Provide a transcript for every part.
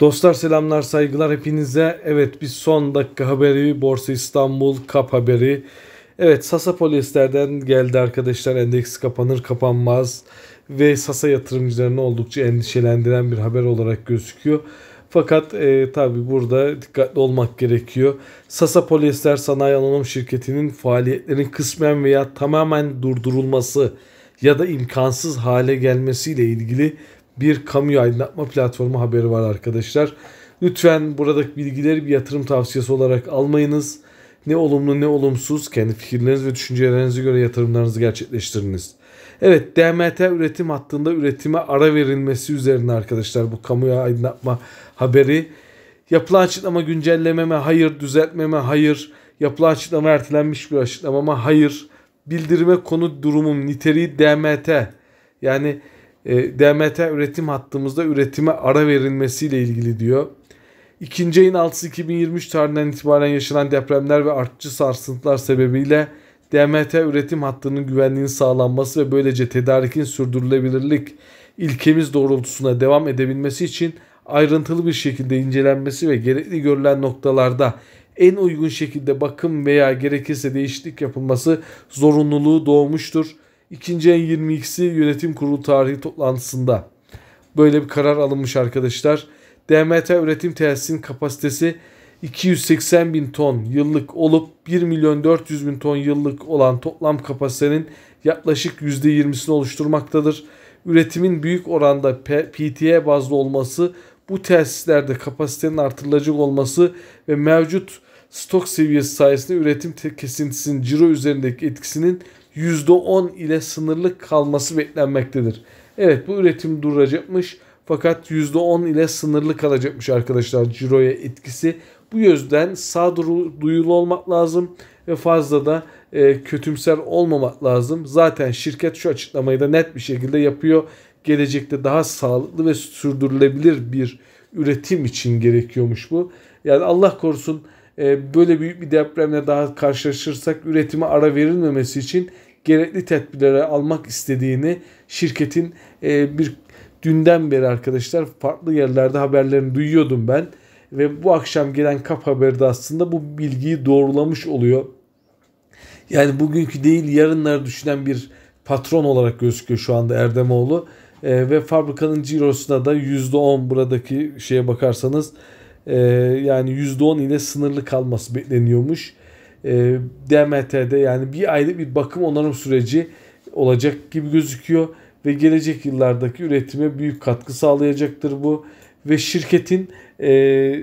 Dostlar selamlar saygılar hepinize. Evet bir son dakika haberi Borsa İstanbul Kap haberi. Evet Sasa Polyester'den geldi arkadaşlar endeks kapanır kapanmaz ve Sasa yatırımcılarını oldukça endişelendiren bir haber olarak gözüküyor. Fakat e, tabi burada dikkatli olmak gerekiyor. Sasa Polyester Sanayi Anonim Şirketi'nin faaliyetlerin kısmen veya tamamen durdurulması ya da imkansız hale gelmesiyle ilgili bir kamuya aydınlatma platformu haberi var arkadaşlar. Lütfen buradaki bilgileri bir yatırım tavsiyesi olarak almayınız. Ne olumlu ne olumsuz kendi fikirleriniz ve düşüncelerinize göre yatırımlarınızı gerçekleştiriniz. Evet DMT üretim hattında üretime ara verilmesi üzerine arkadaşlar bu kamuya aydınlatma haberi. Yapılan açıklama güncellememe hayır, düzeltmeme hayır, yapılan açıklama ertelenmiş bir açıklamama hayır, bildirime konu durumum niteliği DMT yani e, DMT üretim hattımızda üretime ara verilmesiyle ilgili diyor. İkinci ayın 6'sı 2023 tarihinden itibaren yaşanan depremler ve artçı sarsıntılar sebebiyle DMT üretim hattının güvenliğinin sağlanması ve böylece tedarikin sürdürülebilirlik ilkemiz doğrultusuna devam edebilmesi için ayrıntılı bir şekilde incelenmesi ve gerekli görülen noktalarda en uygun şekilde bakım veya gerekirse değişiklik yapılması zorunluluğu doğmuştur. İkinci en 22'si yönetim kurulu tarihi toplantısında. Böyle bir karar alınmış arkadaşlar. DMT üretim tesisinin kapasitesi 280 bin ton yıllık olup 1 milyon 400 bin ton yıllık olan toplam kapasitenin yaklaşık %20'sini oluşturmaktadır. Üretimin büyük oranda PTE bazlı olması bu tesislerde kapasitenin artırılacak olması ve mevcut stok seviyesi sayesinde üretim kesintisinin ciro üzerindeki etkisinin %10 ile sınırlı kalması beklenmektedir. Evet bu üretim duracakmış fakat %10 ile sınırlı kalacakmış arkadaşlar ciroya etkisi. Bu yüzden sağduru olmak lazım ve fazla da e, kötümser olmamak lazım. Zaten şirket şu açıklamayı da net bir şekilde yapıyor. Gelecekte daha sağlıklı ve sürdürülebilir bir üretim için gerekiyormuş bu. Yani Allah korusun ee, böyle büyük bir depremle daha karşılaşırsak üretime ara verilmemesi için gerekli tedbirleri almak istediğini şirketin e, bir dünden beri arkadaşlar farklı yerlerde haberlerini duyuyordum ben ve bu akşam gelen kap haberi de aslında bu bilgiyi doğrulamış oluyor. Yani bugünkü değil yarınları düşünen bir patron olarak gözüküyor şu anda Erdemoğlu. E, ve fabrikanın cirosuna da %10 buradaki şeye bakarsanız e, yani %10 ile sınırlı kalması bekleniyormuş. E, ee, DMT'de yani bir aylık bir bakım onarım süreci olacak gibi gözüküyor ve gelecek yıllardaki üretime büyük katkı sağlayacaktır bu ve şirketin e,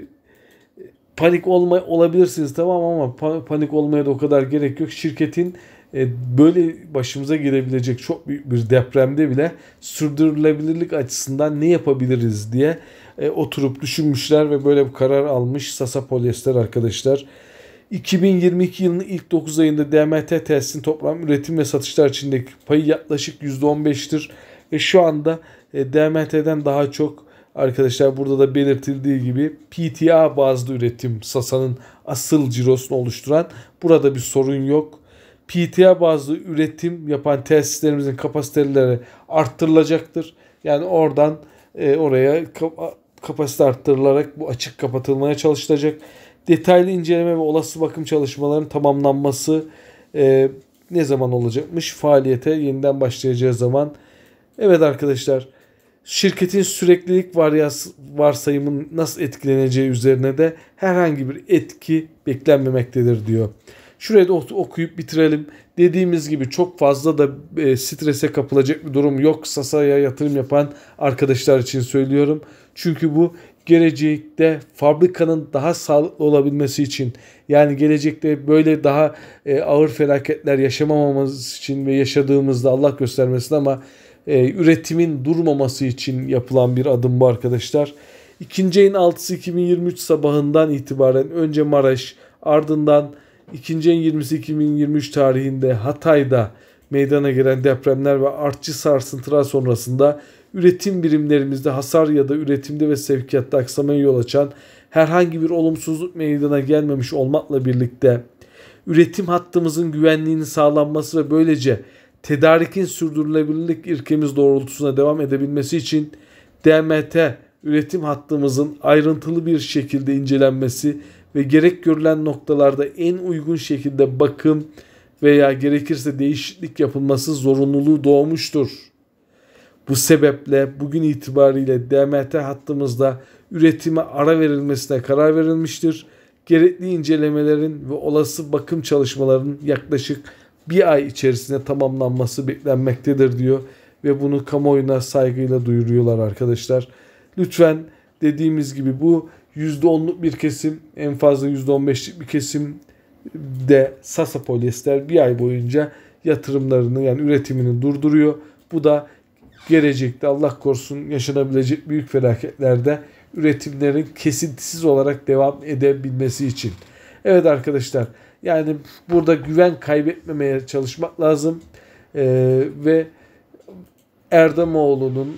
panik olma olabilirsiniz tamam ama panik olmaya da o kadar gerek yok. Şirketin e, böyle başımıza gelebilecek çok büyük bir depremde bile sürdürülebilirlik açısından ne yapabiliriz diye e, oturup düşünmüşler ve böyle bir karar almış Sasa Polyester arkadaşlar. 2022 yılının ilk 9 ayında DMT tesisinin toplam üretim ve satışlar içindeki payı yaklaşık %15'tir. Ve şu anda e, DMT'den daha çok arkadaşlar burada da belirtildiği gibi PTA bazlı üretim Sasa'nın asıl cirosunu oluşturan burada bir sorun yok. PTA bazlı üretim yapan tesislerimizin kapasiteleri arttırılacaktır. Yani oradan e, oraya kapasite arttırılarak bu açık kapatılmaya çalışılacak. Detaylı inceleme ve olası bakım çalışmalarının tamamlanması e, ne zaman olacakmış? Faaliyete yeniden başlayacağı zaman. Evet arkadaşlar şirketin süreklilik varyas, varsayımın nasıl etkileneceği üzerine de herhangi bir etki beklenmemektedir diyor. Şurayı da okuyup bitirelim. Dediğimiz gibi çok fazla da e, strese kapılacak bir durum yok. Sasa'ya yatırım yapan arkadaşlar için söylüyorum. Çünkü bu gelecekte fabrikanın daha sağlıklı olabilmesi için yani gelecekte böyle daha e, ağır felaketler yaşamamamız için ve yaşadığımızda Allah göstermesin ama e, üretimin durmaması için yapılan bir adım bu arkadaşlar. İkinci ayın 6'sı 2023 sabahından itibaren önce Maraş ardından ikinci ayın 20'si 2023 tarihinde Hatay'da meydana gelen depremler ve artçı sarsıntılar sonrasında üretim birimlerimizde hasar ya da üretimde ve sevkiyatta aksamaya yol açan herhangi bir olumsuzluk meydana gelmemiş olmakla birlikte üretim hattımızın güvenliğinin sağlanması ve böylece tedarikin sürdürülebilirlik ilkemiz doğrultusuna devam edebilmesi için DMT üretim hattımızın ayrıntılı bir şekilde incelenmesi ve gerek görülen noktalarda en uygun şekilde bakım, veya gerekirse değişiklik yapılması zorunluluğu doğmuştur. Bu sebeple bugün itibariyle DMT hattımızda üretime ara verilmesine karar verilmiştir. Gerekli incelemelerin ve olası bakım çalışmalarının yaklaşık bir ay içerisinde tamamlanması beklenmektedir diyor ve bunu kamuoyuna saygıyla duyuruyorlar arkadaşlar. Lütfen dediğimiz gibi bu %10'luk bir kesim, en fazla %15'lik bir kesim de Sasa Polyester bir ay boyunca yatırımlarını yani üretimini durduruyor. Bu da gelecekte Allah korusun yaşanabilecek büyük felaketlerde üretimlerin kesintisiz olarak devam edebilmesi için. Evet arkadaşlar yani burada güven kaybetmemeye çalışmak lazım ee, ve Erdemoğlu'nun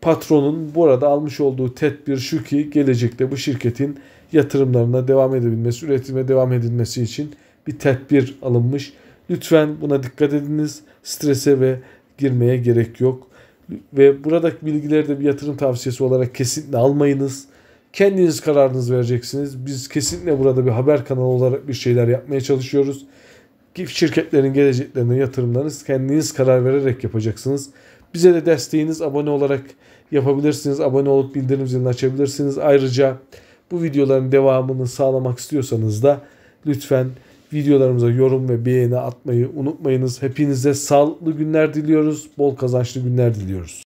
patronun bu arada almış olduğu tedbir şu ki gelecekte bu şirketin yatırımlarına devam edebilmesi, üretime devam edilmesi için bir tedbir alınmış. Lütfen buna dikkat ediniz. Strese ve girmeye gerek yok. Ve buradaki bilgileri de bir yatırım tavsiyesi olarak kesinlikle almayınız. Kendiniz kararınızı vereceksiniz. Biz kesinlikle burada bir haber kanalı olarak bir şeyler yapmaya çalışıyoruz. Şirketlerin geleceklerine yatırımlarınız kendiniz karar vererek yapacaksınız. Bize de desteğiniz abone olarak yapabilirsiniz. Abone olup bildirim zilini açabilirsiniz. Ayrıca bu videoların devamını sağlamak istiyorsanız da lütfen videolarımıza yorum ve beğeni atmayı unutmayınız. Hepinize sağlıklı günler diliyoruz. Bol kazançlı günler diliyoruz.